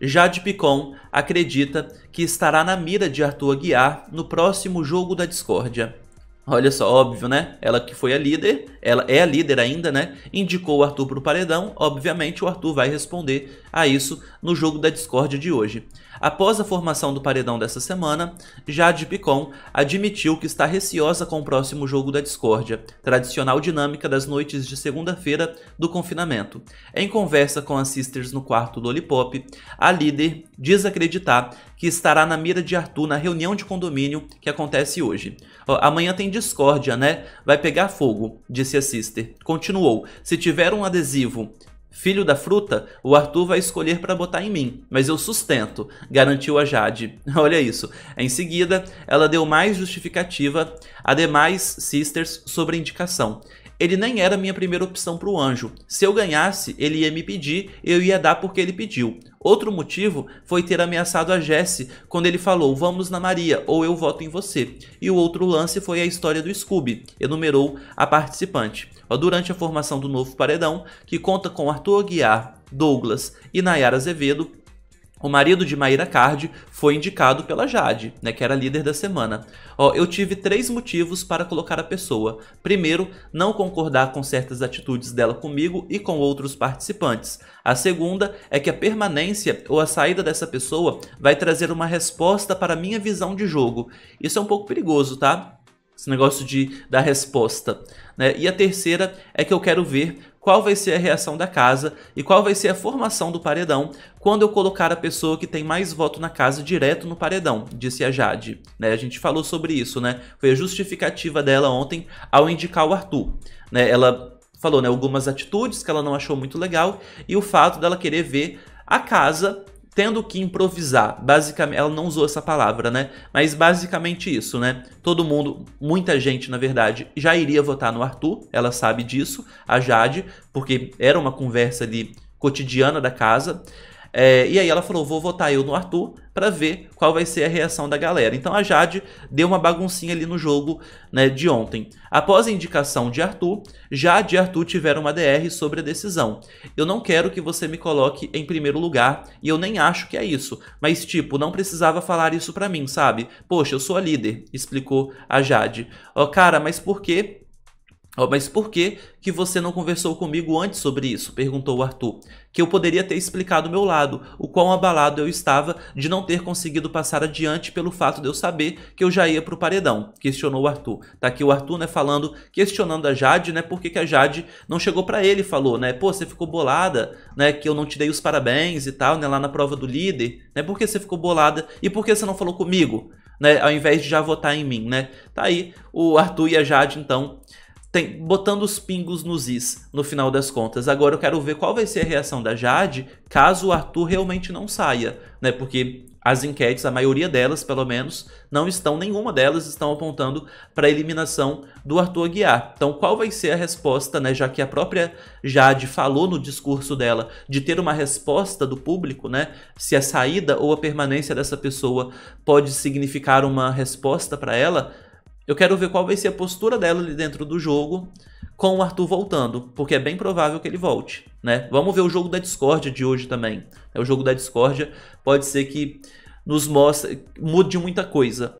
Jade Picon acredita que estará na mira de Arthur Aguiar no próximo jogo da discórdia. Olha só, óbvio, né? Ela que foi a líder, ela é a líder ainda, né? Indicou o Arthur para o paredão, obviamente o Arthur vai responder a isso no jogo da discórdia de hoje. Após a formação do paredão dessa semana, Jade Picon admitiu que está receosa com o próximo jogo da discórdia, tradicional dinâmica das noites de segunda-feira do confinamento. Em conversa com as sisters no quarto do Olipop, a líder diz acreditar que estará na mira de Arthur na reunião de condomínio que acontece hoje. Amanhã tem discórdia, né? Vai pegar fogo, disse a sister. Continuou: Se tiver um adesivo Filho da fruta, o Arthur vai escolher para botar em mim, mas eu sustento, garantiu a Jade. Olha isso. Em seguida, ela deu mais justificativa, ademais sisters, sobre indicação. Ele nem era minha primeira opção para o anjo. Se eu ganhasse, ele ia me pedir, eu ia dar porque ele pediu. Outro motivo foi ter ameaçado a Jesse quando ele falou vamos na Maria ou eu voto em você. E o outro lance foi a história do Scooby, enumerou a participante. Durante a formação do novo paredão, que conta com Arthur Aguiar, Douglas e Nayara Azevedo, o marido de Maíra Cardi foi indicado pela Jade, né, que era líder da semana. Ó, eu tive três motivos para colocar a pessoa. Primeiro, não concordar com certas atitudes dela comigo e com outros participantes. A segunda é que a permanência ou a saída dessa pessoa vai trazer uma resposta para a minha visão de jogo. Isso é um pouco perigoso, tá? Esse negócio de dar resposta. Né? E a terceira é que eu quero ver qual vai ser a reação da casa e qual vai ser a formação do paredão quando eu colocar a pessoa que tem mais voto na casa direto no paredão, disse a Jade. Né, a gente falou sobre isso, né? Foi a justificativa dela ontem ao indicar o Arthur. Né, ela falou né, algumas atitudes que ela não achou muito legal e o fato dela querer ver a casa tendo que improvisar. Basicamente, ela não usou essa palavra, né? Mas basicamente isso, né? Todo mundo, muita gente, na verdade, já iria votar no Arthur, ela sabe disso, a Jade, porque era uma conversa ali cotidiana da casa. É, e aí ela falou: vou votar eu no Arthur para ver qual vai ser a reação da galera. Então a Jade deu uma baguncinha ali no jogo né, de ontem. Após a indicação de Arthur, Jade e Arthur tiveram uma DR sobre a decisão. Eu não quero que você me coloque em primeiro lugar e eu nem acho que é isso, mas tipo, não precisava falar isso para mim, sabe? Poxa, eu sou a líder, explicou a Jade. Ó, oh, cara, mas por que Oh, mas por que, que você não conversou comigo antes sobre isso? perguntou Arthur. Que eu poderia ter explicado o meu lado, o quão abalado eu estava de não ter conseguido passar adiante pelo fato de eu saber que eu já ia pro paredão, questionou Arthur. Tá aqui o Arthur, né, falando, questionando a Jade, né, por que, que a Jade não chegou para ele, falou, né, pô, você ficou bolada, né, que eu não te dei os parabéns e tal, né, lá na prova do líder, né, por que você ficou bolada e por que você não falou comigo, né, ao invés de já votar em mim, né. Tá aí o Arthur e a Jade, então, tem, botando os pingos nos is no final das contas. Agora eu quero ver qual vai ser a reação da Jade caso o Arthur realmente não saia, né? Porque as enquetes, a maioria delas, pelo menos, não estão, nenhuma delas estão apontando para a eliminação do Arthur Aguiar. Então, qual vai ser a resposta, né, já que a própria Jade falou no discurso dela de ter uma resposta do público, né, se a saída ou a permanência dessa pessoa pode significar uma resposta para ela? Eu quero ver qual vai ser a postura dela ali dentro do jogo com o Arthur voltando, porque é bem provável que ele volte, né? Vamos ver o jogo da discórdia de hoje também. É o jogo da discórdia, pode ser que nos mostre, mude muita coisa.